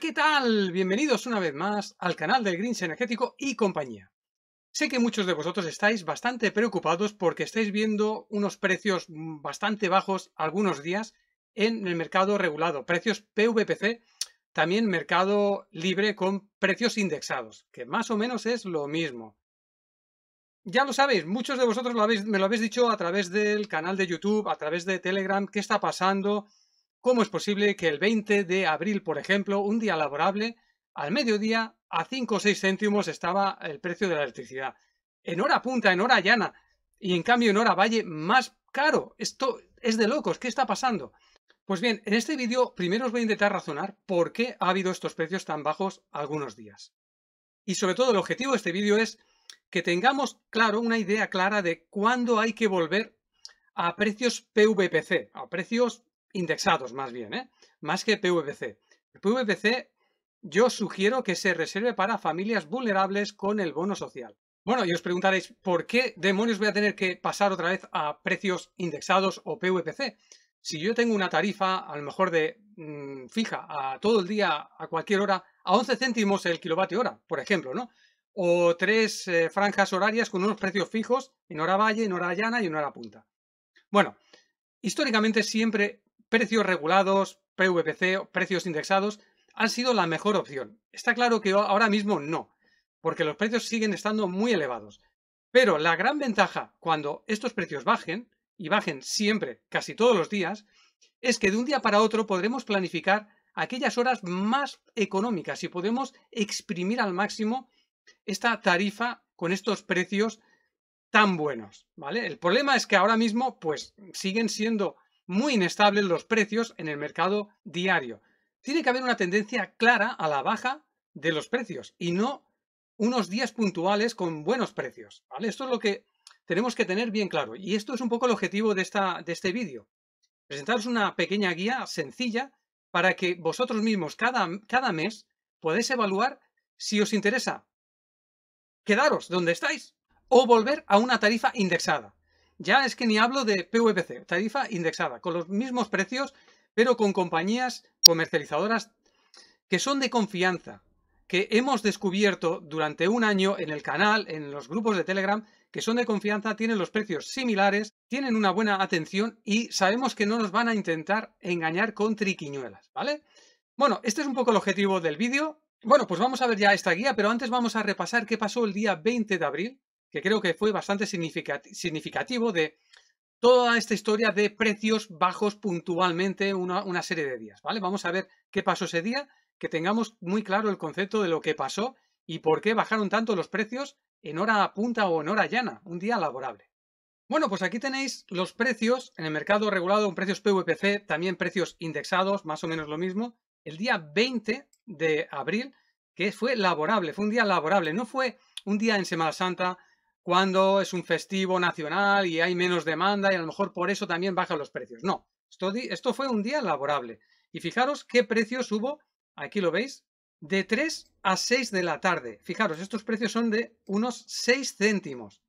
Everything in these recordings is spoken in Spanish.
¿qué tal? Bienvenidos una vez más al canal del Greens Energético y compañía. Sé que muchos de vosotros estáis bastante preocupados porque estáis viendo unos precios bastante bajos algunos días en el mercado regulado, precios PVPC, también mercado libre con precios indexados, que más o menos es lo mismo. Ya lo sabéis, muchos de vosotros lo habéis, me lo habéis dicho a través del canal de YouTube, a través de Telegram, qué está pasando, ¿Cómo es posible que el 20 de abril, por ejemplo, un día laborable, al mediodía, a 5 o 6 céntimos estaba el precio de la electricidad? En hora punta, en hora llana, y en cambio en hora valle, más caro. Esto es de locos, ¿qué está pasando? Pues bien, en este vídeo primero os voy a intentar razonar por qué ha habido estos precios tan bajos algunos días. Y sobre todo el objetivo de este vídeo es que tengamos claro, una idea clara de cuándo hay que volver a precios PVPC, a precios indexados más bien, ¿eh? más que PVPC. El PVPC yo sugiero que se reserve para familias vulnerables con el bono social. Bueno, y os preguntaréis, ¿por qué demonios voy a tener que pasar otra vez a precios indexados o PVPC? Si yo tengo una tarifa, a lo mejor de mm, fija, a todo el día, a cualquier hora, a 11 céntimos el kilovatio hora, por ejemplo, ¿no? O tres eh, franjas horarias con unos precios fijos en hora valle, en hora llana y en hora punta. Bueno, históricamente siempre precios regulados, PVPC, precios indexados, han sido la mejor opción. Está claro que ahora mismo no, porque los precios siguen estando muy elevados. Pero la gran ventaja cuando estos precios bajen, y bajen siempre, casi todos los días, es que de un día para otro podremos planificar aquellas horas más económicas y podemos exprimir al máximo esta tarifa con estos precios tan buenos, ¿vale? El problema es que ahora mismo pues siguen siendo muy inestables los precios en el mercado diario. Tiene que haber una tendencia clara a la baja de los precios y no unos días puntuales con buenos precios. Esto es lo que tenemos que tener bien claro y esto es un poco el objetivo de, esta, de este vídeo. Presentaros una pequeña guía sencilla para que vosotros mismos cada, cada mes podáis evaluar si os interesa quedaros donde estáis o volver a una tarifa indexada. Ya es que ni hablo de PVPC, tarifa indexada, con los mismos precios, pero con compañías comercializadoras que son de confianza, que hemos descubierto durante un año en el canal, en los grupos de Telegram, que son de confianza, tienen los precios similares, tienen una buena atención y sabemos que no nos van a intentar engañar con triquiñuelas, ¿vale? Bueno, este es un poco el objetivo del vídeo. Bueno, pues vamos a ver ya esta guía, pero antes vamos a repasar qué pasó el día 20 de abril, que creo que fue bastante significativo de toda esta historia de precios bajos puntualmente una, serie de días, ¿vale? Vamos a ver qué pasó ese día, que tengamos muy claro el concepto de lo que pasó y por qué bajaron tanto los precios en hora punta o en hora llana, un día laborable. Bueno, pues aquí tenéis los precios en el mercado regulado, en precios PVPC, también precios indexados, más o menos lo mismo, el día 20 de abril, que fue laborable, fue un día laborable, no fue un día en Semana Santa, cuando es un festivo nacional y hay menos demanda y a lo mejor por eso también bajan los precios. No, esto, esto fue un día laborable. Y fijaros qué precios hubo, aquí lo veis, de 3 a 6 de la tarde. Fijaros, estos precios son de unos 6 céntimos.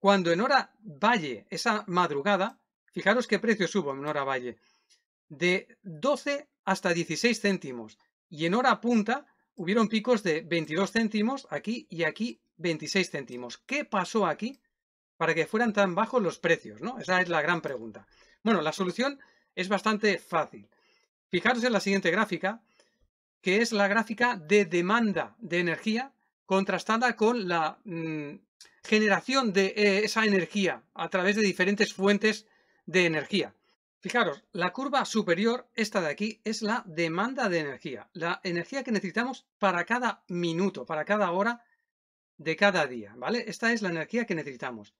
Cuando en hora valle, esa madrugada, fijaros qué precios hubo en hora valle, de 12 hasta 16 céntimos. Y en hora punta hubieron picos de 22 céntimos aquí y aquí 26 céntimos. ¿Qué pasó aquí para que fueran tan bajos los precios? ¿no? Esa es la gran pregunta. Bueno, la solución es bastante fácil. Fijaros en la siguiente gráfica, que es la gráfica de demanda de energía contrastada con la mm, generación de eh, esa energía a través de diferentes fuentes de energía. Fijaros, la curva superior, esta de aquí, es la demanda de energía, la energía que necesitamos para cada minuto, para cada hora de cada día, ¿vale? Esta es la energía que necesitamos.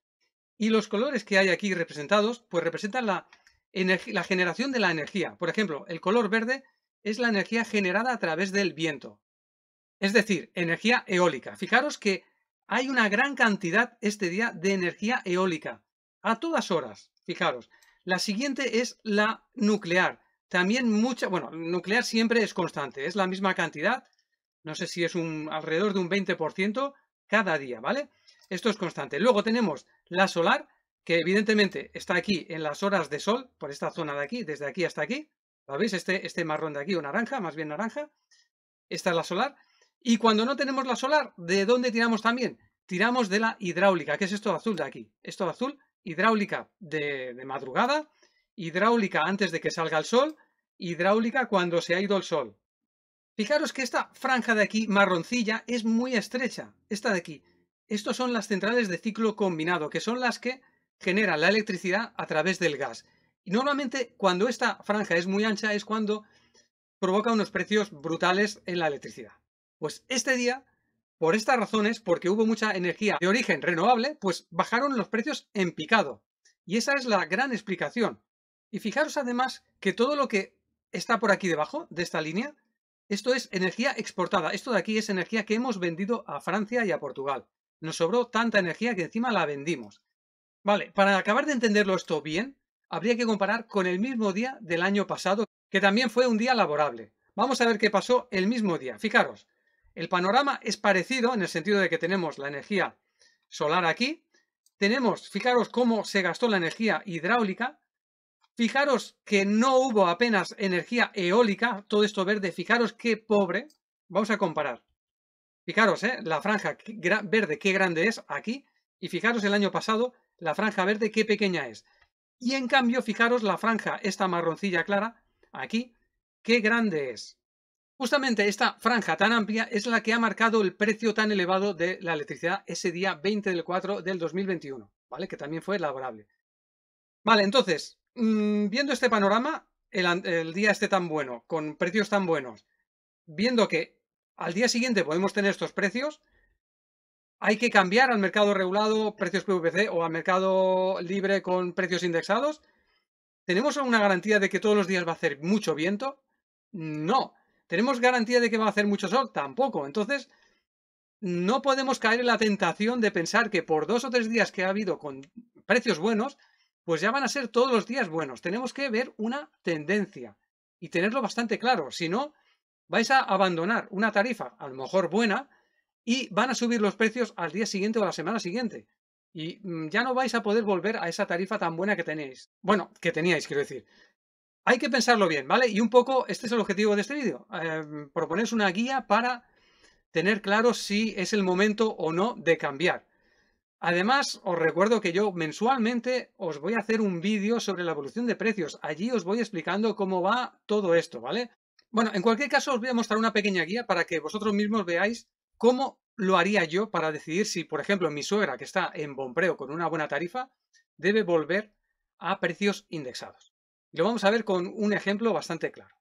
Y los colores que hay aquí representados, pues representan la, la generación de la energía. Por ejemplo, el color verde es la energía generada a través del viento, es decir, energía eólica. Fijaros que hay una gran cantidad este día de energía eólica, a todas horas, fijaros. La siguiente es la nuclear. También mucha, bueno, nuclear siempre es constante, es la misma cantidad, no sé si es un alrededor de un 20%, cada día, ¿vale? Esto es constante. Luego tenemos la solar, que evidentemente está aquí en las horas de sol, por esta zona de aquí, desde aquí hasta aquí. ¿La veis? Este, este marrón de aquí, o naranja, más bien naranja. Esta es la solar. Y cuando no tenemos la solar, ¿de dónde tiramos también? Tiramos de la hidráulica, que es esto de azul de aquí. Esto de azul, hidráulica de, de madrugada, hidráulica antes de que salga el sol, hidráulica cuando se ha ido el sol. Fijaros que esta franja de aquí marroncilla es muy estrecha, esta de aquí. Estos son las centrales de ciclo combinado, que son las que generan la electricidad a través del gas. Y normalmente cuando esta franja es muy ancha es cuando provoca unos precios brutales en la electricidad. Pues este día, por estas razones, porque hubo mucha energía de origen renovable, pues bajaron los precios en picado. Y esa es la gran explicación. Y fijaros además que todo lo que está por aquí debajo de esta línea esto es energía exportada. Esto de aquí es energía que hemos vendido a Francia y a Portugal. Nos sobró tanta energía que encima la vendimos. Vale, para acabar de entenderlo esto bien, habría que comparar con el mismo día del año pasado, que también fue un día laborable. Vamos a ver qué pasó el mismo día. Fijaros, el panorama es parecido en el sentido de que tenemos la energía solar aquí, tenemos, fijaros cómo se gastó la energía hidráulica, Fijaros que no hubo apenas energía eólica, todo esto verde, fijaros qué pobre. Vamos a comparar. Fijaros, ¿eh? la franja verde qué grande es aquí y fijaros el año pasado la franja verde qué pequeña es. Y en cambio, fijaros la franja, esta marroncilla clara, aquí, qué grande es. Justamente esta franja tan amplia es la que ha marcado el precio tan elevado de la electricidad ese día 20 del 4 del 2021, ¿vale? Que también fue laborable. Vale, entonces, Mm, viendo este panorama, el, día esté tan bueno, con precios tan buenos, viendo que al día siguiente podemos tener estos precios, hay que cambiar al mercado regulado precios PVC o al mercado libre con precios indexados. ¿Tenemos una garantía de que todos los días va a hacer mucho viento? No. ¿Tenemos garantía de que va a hacer mucho sol? Tampoco. Entonces, no podemos caer en la tentación de pensar que por dos o tres días que ha habido con precios buenos, pues ya van a ser todos los días buenos. Tenemos que ver una tendencia y tenerlo bastante claro. Si no, vais a abandonar una tarifa, a lo mejor buena, y van a subir los precios al día siguiente o a la semana siguiente. Y mm, ya no vais a poder volver a esa tarifa tan buena que tenéis. Bueno, que teníais, quiero decir. Hay que pensarlo bien, ¿vale? Y un poco, este es el objetivo de este vídeo. Eh, una guía para tener claro si es el momento o no de cambiar. Además, os recuerdo que yo mensualmente os voy a hacer un vídeo sobre la evolución de precios. Allí os voy explicando cómo va todo esto, ¿vale? Bueno, en cualquier caso os voy a mostrar una pequeña guía para que vosotros mismos veáis cómo lo haría yo para decidir si, por ejemplo, mi suegra, que está en Bompreo con una buena tarifa, debe volver a precios indexados. lo vamos a ver con un ejemplo bastante claro.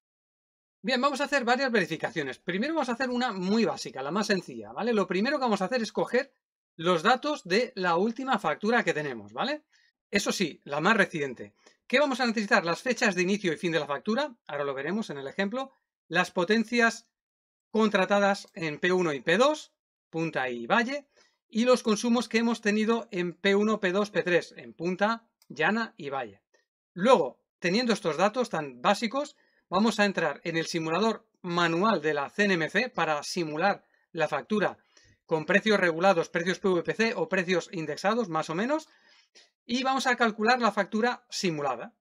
Bien, vamos a hacer varias verificaciones. Primero vamos a hacer una muy básica, la más sencilla, ¿vale? Lo primero que vamos a hacer es coger los datos de la última factura que tenemos, ¿vale? Eso sí, la más reciente. ¿Qué vamos a necesitar? Las fechas de inicio y fin de la factura, ahora lo veremos en el ejemplo, las potencias contratadas en P1 y P2, Punta y Valle, y los consumos que hemos tenido en P1, P2, P3, en Punta, Llana y Valle. Luego, teniendo estos datos tan básicos, vamos a entrar en el simulador manual de la CNMC para simular la factura con precios regulados, precios PVPC o precios indexados, más o menos, y vamos a calcular la factura simulada.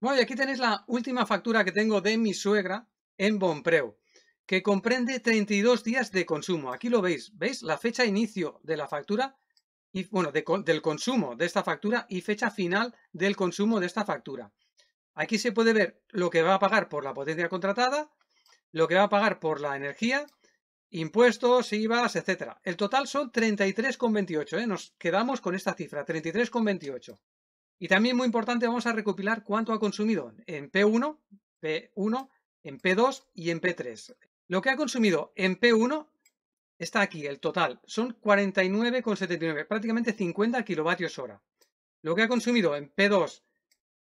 Bueno, y aquí tenéis la última factura que tengo de mi suegra en Bonpreu, que comprende 32 días de consumo. Aquí lo veis, ¿veis? La fecha inicio de la factura, y bueno, del consumo de esta factura y fecha final del consumo de esta factura. Aquí se puede ver lo que va a pagar por la potencia contratada, lo que va a pagar por la energía impuestos, IVAs, etcétera. El total son 33,28, ¿eh? nos quedamos con esta cifra, 33,28. Y también muy importante, vamos a recopilar cuánto ha consumido en P1, P1, en P2 y en P3. Lo que ha consumido en P1 está aquí, el total, son 49,79, prácticamente 50 kilovatios hora. Lo que ha consumido en P2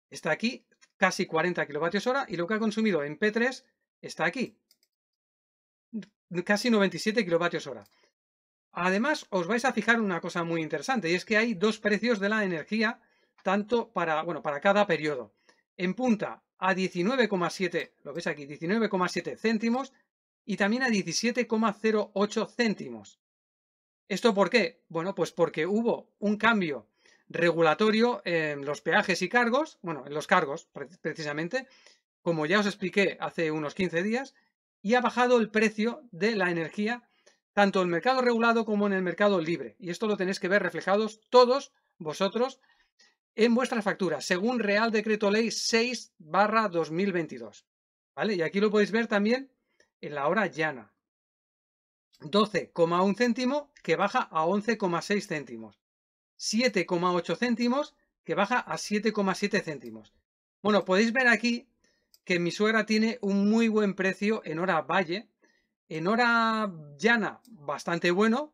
está aquí, casi 40 kilovatios hora, y lo que ha consumido en P3 está aquí, casi 97 kilovatios hora. Además, os vais a fijar una cosa muy interesante, y es que hay dos precios de la energía, tanto para, bueno, para cada periodo. En punta, a 19,7, lo veis aquí, 19,7 céntimos, y también a 17,08 céntimos. ¿Esto por qué? Bueno, pues porque hubo un cambio regulatorio en los peajes y cargos, bueno, en los cargos precisamente, como ya os expliqué hace unos 15 días, y ha bajado el precio de la energía tanto en el mercado regulado como en el mercado libre. Y esto lo tenéis que ver reflejados todos vosotros en vuestras facturas, según Real Decreto Ley 6 barra 2022. ¿Vale? Y aquí lo podéis ver también en la hora llana. 12,1 céntimo que baja a 11,6 céntimos. 7,8 céntimos que baja a 7,7 céntimos. Bueno, podéis ver aquí que mi suegra tiene un muy buen precio en hora valle, en hora llana bastante bueno,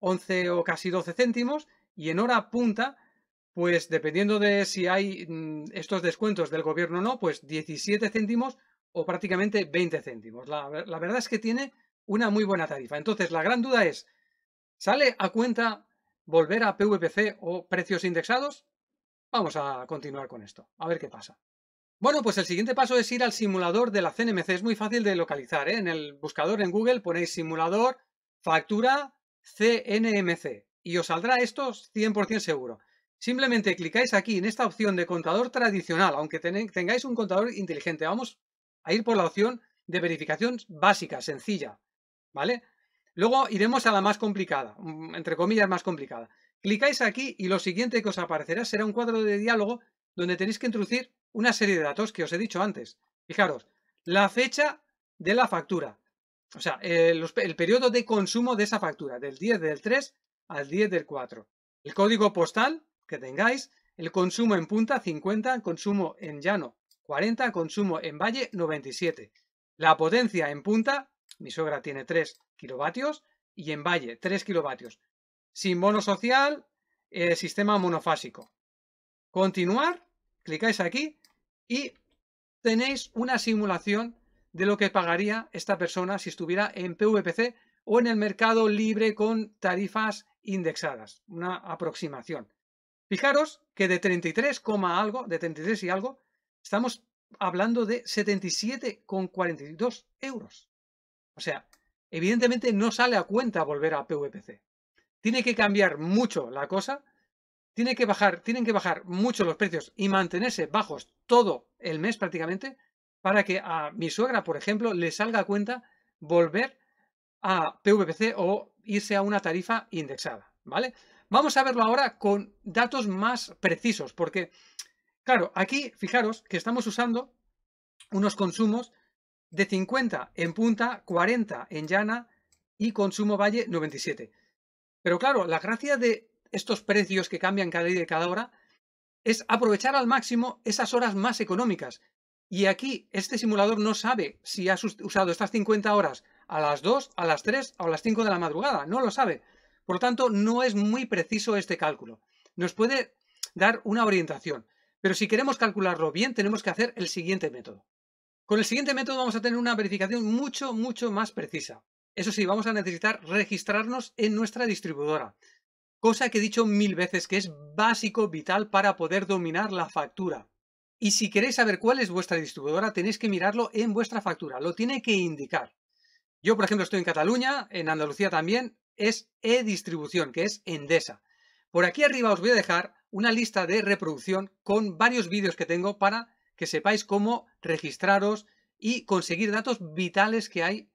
11 o casi 12 céntimos, y en hora punta, pues dependiendo de si hay mm, estos descuentos del gobierno o no, pues 17 céntimos o prácticamente 20 céntimos. La, verdad es que tiene una muy buena tarifa. Entonces, la gran duda es, ¿sale a cuenta volver a PVPC o precios indexados? Vamos a continuar con esto, a ver qué pasa. Bueno, pues el siguiente paso es ir al simulador de la CNMC. Es muy fácil de localizar. ¿eh? En el buscador en Google ponéis simulador factura CNMC y os saldrá esto 100% seguro. Simplemente clicáis aquí en esta opción de contador tradicional, aunque tengáis un contador inteligente. Vamos a ir por la opción de verificación básica, sencilla, ¿vale? Luego iremos a la más complicada, mm, entre comillas más complicada. Clicáis aquí y lo siguiente que os aparecerá será un cuadro de diálogo donde tenéis que introducir una serie de datos que os he dicho antes. Fijaros, la fecha de la factura, o sea, eh, el, periodo de consumo de esa factura, del 10 del 3 al 10 del 4. El código postal que tengáis, el consumo en punta 50, consumo en llano 40, consumo en valle 97. La potencia en punta, mi sogra tiene 3 kilovatios y en valle 3 kilovatios. Sin bono social, eh, sistema monofásico. Continuar Clicáis aquí y tenéis una simulación de lo que pagaría esta persona si estuviera en PVPC o en el mercado libre con tarifas indexadas, una aproximación. Fijaros que de 33, algo, de 33 y algo, estamos hablando de 77,42 euros. O sea, evidentemente no sale a cuenta volver a PVPC. Tiene que cambiar mucho la cosa que bajar, tienen que bajar mucho los precios y mantenerse bajos todo el mes prácticamente para que a mi suegra, por ejemplo, le salga a cuenta volver a PVPC o irse a una tarifa indexada, ¿vale? Vamos a verlo ahora con datos más precisos, porque, claro, aquí fijaros que estamos usando unos consumos de 50 en punta, 40 en llana y consumo valle 97. Pero claro, la gracia de estos precios que cambian cada día y cada hora, es aprovechar al máximo esas horas más económicas. Y aquí este simulador no sabe si has usado estas 50 horas a las 2, a las 3 o a las 5 de la madrugada, no lo sabe. Por lo tanto, no es muy preciso este cálculo. Nos puede dar una orientación, pero si queremos calcularlo bien, tenemos que hacer el siguiente método. Con el siguiente método vamos a tener una verificación mucho, mucho más precisa. Eso sí, vamos a necesitar registrarnos en nuestra distribuidora cosa que he dicho mil veces que es básico, vital para poder dominar la factura. Y si queréis saber cuál es vuestra distribuidora, tenéis que mirarlo en vuestra factura, lo tiene que indicar. Yo, por ejemplo, estoy en Cataluña, en Andalucía también, es e-distribución, que es Endesa. Por aquí arriba os voy a dejar una lista de reproducción con varios vídeos que tengo para que sepáis cómo registraros y conseguir datos vitales que hay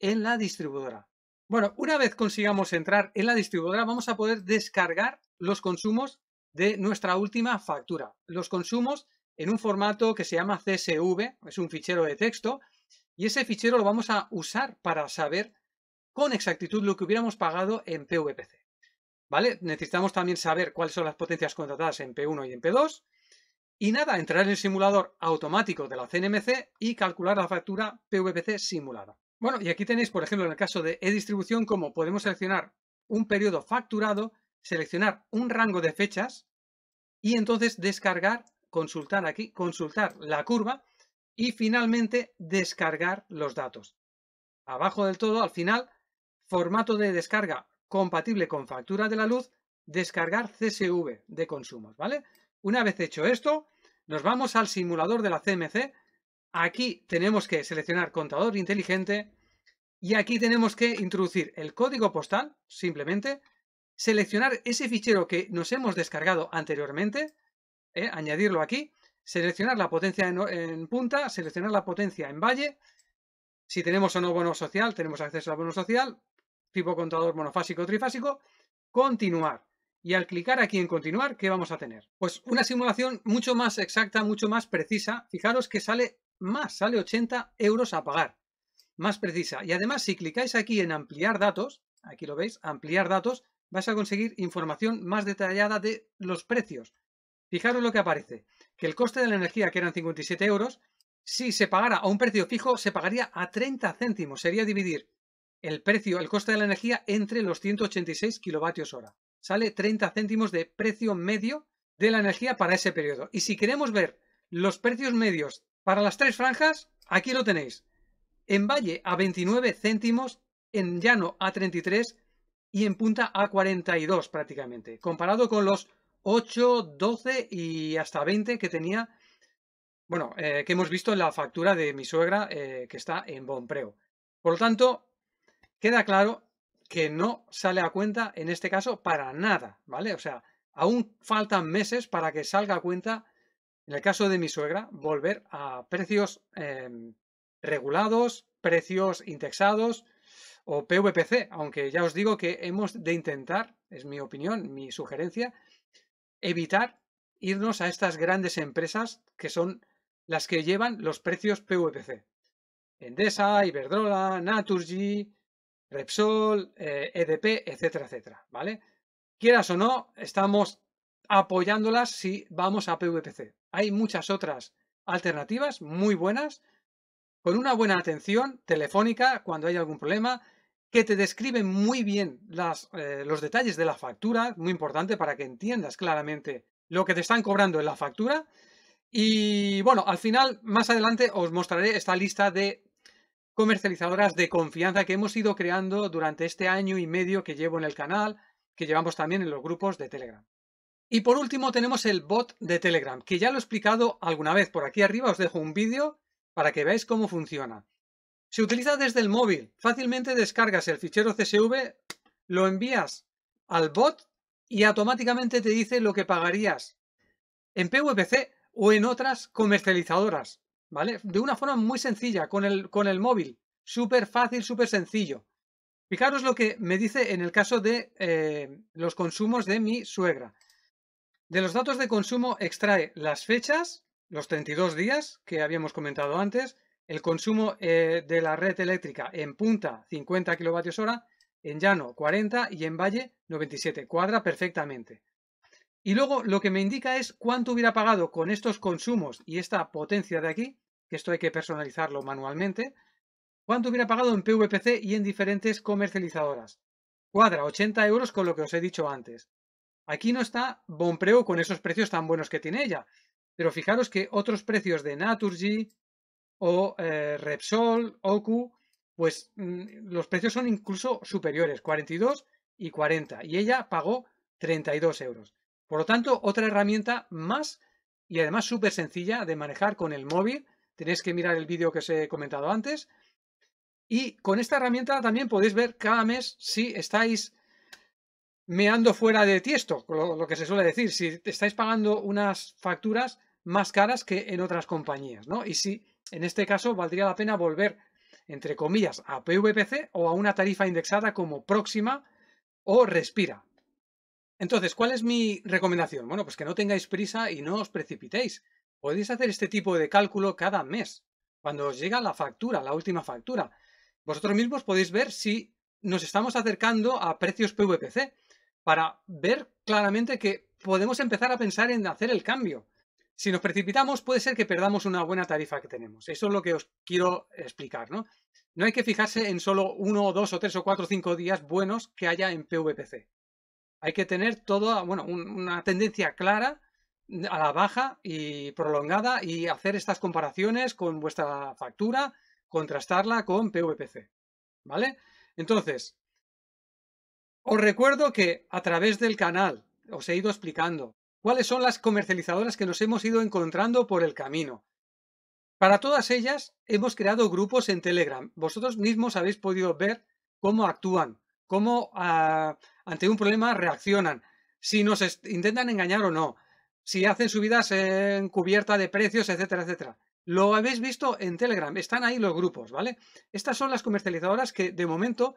en la distribuidora. Bueno, una vez consigamos entrar en la distribuidora, vamos a poder descargar los consumos de nuestra última factura. Los consumos en un formato que se llama CSV, es un fichero de texto, y ese fichero lo vamos a usar para saber con exactitud lo que hubiéramos pagado en PVPC. ¿Vale? Necesitamos también saber cuáles son las potencias contratadas en P1 y en P2. Y nada, entrar en el simulador automático de la CNMC y calcular la factura PVPC simulada. Bueno, y aquí tenéis, por ejemplo, en el caso de e-distribución, cómo podemos seleccionar un periodo facturado, seleccionar un rango de fechas y entonces descargar, consultar aquí, consultar la curva y finalmente descargar los datos. Abajo del todo, al final, formato de descarga compatible con factura de la luz, descargar CSV de consumos, ¿vale? Una vez hecho esto, nos vamos al simulador de la CMC Aquí tenemos que seleccionar contador inteligente y aquí tenemos que introducir el código postal, simplemente, seleccionar ese fichero que nos hemos descargado anteriormente, ¿eh? añadirlo aquí, seleccionar la potencia en, punta, seleccionar la potencia en valle, si tenemos o no bono social, tenemos acceso al bono social, tipo contador monofásico o trifásico, continuar. Y al clicar aquí en continuar, ¿qué vamos a tener? Pues una simulación mucho más exacta, mucho más precisa. Fijaros que sale más sale 80 euros a pagar. Más precisa. Y además, si clicáis aquí en ampliar datos, aquí lo veis, ampliar datos, vais a conseguir información más detallada de los precios. Fijaros lo que aparece, que el coste de la energía, que eran 57 euros, si se pagara a un precio fijo, se pagaría a 30 céntimos. Sería dividir el precio, el coste de la energía, entre los 186 kilovatios hora. Sale 30 céntimos de precio medio de la energía para ese periodo. Y si queremos ver los precios medios para las tres franjas, aquí lo tenéis. En Valle a 29 céntimos, en Llano a 33 y en Punta a 42 prácticamente, comparado con los 8, 12 y hasta 20 que tenía, bueno, eh, que hemos visto en la factura de mi suegra eh, que está en Bompreo. Por lo tanto, queda claro que no sale a cuenta en este caso para nada, ¿vale? O sea, aún faltan meses para que salga a cuenta en el caso de mi suegra, volver a precios em, regulados, precios indexados o PVPC, aunque ya os digo que hemos de intentar, es mi opinión, mi sugerencia, evitar irnos a estas grandes empresas que son las que llevan los precios PVPC. Endesa, Iberdrola, Naturgy, Repsol, EDP, eh, e etcétera, etcétera, Quieras o no, estamos apoyándolas si vamos a PVPC. Hay muchas otras alternativas muy buenas, con una buena atención telefónica cuando hay algún problema, que te describen muy bien eh, los detalles de la factura, muy importante para que entiendas claramente lo que te están cobrando en la factura. Y bueno, al final, más adelante, os mostraré esta lista de comercializadoras de confianza que hemos ido creando durante este año y medio que llevo en el canal, que llevamos también en los grupos de Telegram. Y por último tenemos el bot de Telegram, que ya lo he explicado alguna vez. Por aquí arriba os dejo un vídeo para que veáis cómo funciona. Se utiliza desde el móvil. Fácilmente descargas el fichero CSV, lo envías al bot y automáticamente te dice lo que pagarías en PVPC o en otras comercializadoras. ¿Vale? De una forma muy sencilla, con el, con el móvil. Súper fácil, súper sencillo. Fijaros lo que me dice en el caso de eh, los consumos de mi suegra. De los datos de consumo extrae las fechas, los 32 días que habíamos comentado antes, el consumo eh, de la red eléctrica en punta 50 kWh, en llano 40 y en valle 97. Cuadra perfectamente. Y luego lo que me indica es cuánto hubiera pagado con estos consumos y esta potencia de aquí, que esto hay que personalizarlo manualmente, cuánto hubiera pagado en PVPC y en diferentes comercializadoras. Cuadra 80 euros con lo que os he dicho antes. Aquí no está Bompreo con esos precios tan buenos que tiene ella. Pero fijaros que otros precios de Naturgy o eh, Repsol, Oku, pues mm, los precios son incluso superiores, 42 y 40. Y ella pagó 32 euros. Por lo tanto, otra herramienta más y además súper sencilla de manejar con el móvil. Tenéis que mirar el vídeo que os he comentado antes. Y con esta herramienta también podéis ver cada mes si estáis me ando fuera de tiesto, lo, que se suele decir, si estáis pagando unas facturas más caras que en otras compañías, ¿no? Y si en este caso valdría la pena volver, entre comillas, a PVPC o a una tarifa indexada como próxima o respira. Entonces, ¿cuál es mi recomendación? Bueno, pues que no tengáis prisa y no os precipitéis. Podéis hacer este tipo de cálculo cada mes, cuando os llega la factura, la última factura. Vosotros mismos podéis ver si nos estamos acercando a precios PVPC para ver claramente que podemos empezar a pensar en hacer el cambio. Si nos precipitamos, puede ser que perdamos una buena tarifa que tenemos. Eso es lo que os quiero explicar, ¿no? No hay que fijarse en solo uno, dos, o tres, o cuatro, o cinco días buenos que haya en PVPC. Hay que tener toda, bueno, una tendencia clara a la baja y prolongada y hacer estas comparaciones con vuestra factura, contrastarla con PVPC. ¿Vale? Entonces, os recuerdo que a través del canal os he ido explicando cuáles son las comercializadoras que nos hemos ido encontrando por el camino. Para todas ellas hemos creado grupos en Telegram. Vosotros mismos habéis podido ver cómo actúan, cómo ah, ante un problema reaccionan, si nos intentan engañar o no, si hacen subidas en cubierta de precios, etcétera, etcétera. Lo habéis visto en Telegram, están ahí los grupos, ¿vale? Estas son las comercializadoras que de momento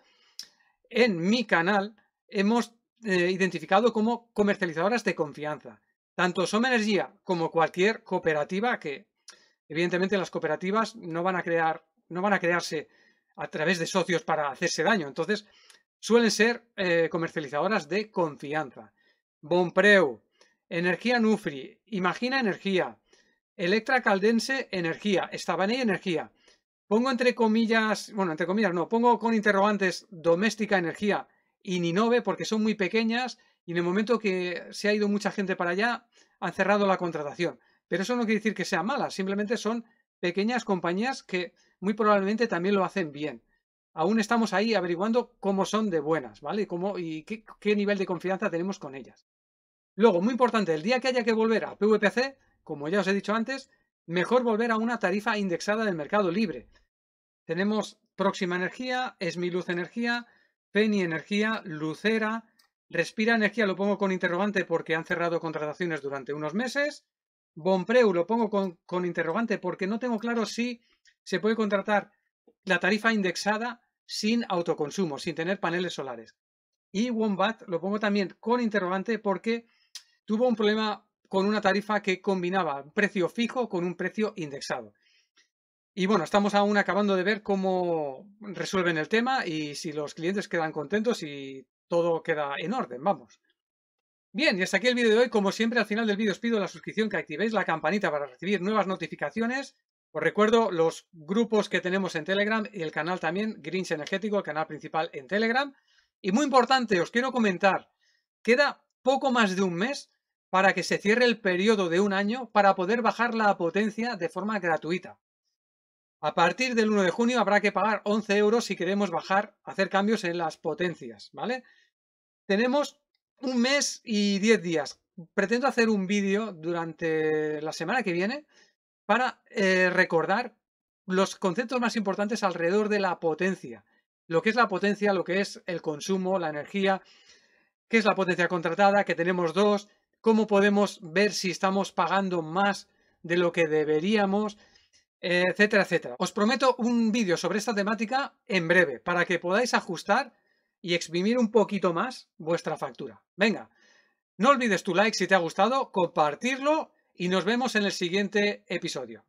en mi canal hemos eh, identificado como comercializadoras de confianza. Tanto Soma Energía como cualquier cooperativa, que evidentemente las cooperativas no van a crear, no van a crearse a través de socios para hacerse daño. Entonces, suelen ser eh, comercializadoras de confianza. Bonpreu, Energía Nufri, Imagina Energía, Electra Caldense Energía, y Energía. Pongo entre comillas, bueno, entre comillas no, pongo con interrogantes doméstica energía y Ninove porque son muy pequeñas y en el momento que se ha ido mucha gente para allá han cerrado la contratación. Pero eso no quiere decir que sea mala, simplemente son pequeñas compañías que muy probablemente también lo hacen bien. Aún estamos ahí averiguando cómo son de buenas, ¿vale? y qué, qué nivel de confianza tenemos con ellas. Luego, muy importante, el día que haya que volver a PVPC, como ya os he dicho antes, mejor volver a una tarifa indexada del mercado libre. Tenemos Próxima Energía, Es Mi Luz Energía, penny Energía, Lucera, Respira Energía lo pongo con interrogante porque han cerrado contrataciones durante unos meses. Bonpreu lo pongo con, con interrogante porque no tengo claro si se puede contratar la tarifa indexada sin autoconsumo, sin tener paneles solares. Y Wombat lo pongo también con interrogante porque tuvo un problema con una tarifa que combinaba un precio fijo con un precio indexado. Y bueno, estamos aún acabando de ver cómo resuelven el tema y si los clientes quedan contentos y todo queda en orden, vamos. Bien, y hasta aquí el vídeo de hoy. Como siempre, al final del vídeo os pido la suscripción, que activéis la campanita para recibir nuevas notificaciones. Os recuerdo los grupos que tenemos en Telegram y el canal también, grinch Energético, el canal principal en Telegram. Y muy importante, os quiero comentar, queda poco más de un mes para que se cierre el periodo de un año para poder bajar la potencia de forma gratuita. A partir del 1 de junio habrá que pagar 11 euros si queremos bajar, hacer cambios en las potencias, ¿vale? Tenemos un mes y 10 días. Pretendo hacer un vídeo durante la semana que viene para eh, recordar los conceptos más importantes alrededor de la potencia. Lo que es la potencia, lo que es el consumo, la energía, qué es la potencia contratada, que tenemos dos, cómo podemos ver si estamos pagando más de lo que deberíamos, etcétera, etcétera. Os prometo un vídeo sobre esta temática en breve para que podáis ajustar y exprimir un poquito más vuestra factura. Venga, no olvides tu like si te ha gustado, compartirlo y nos vemos en el siguiente episodio.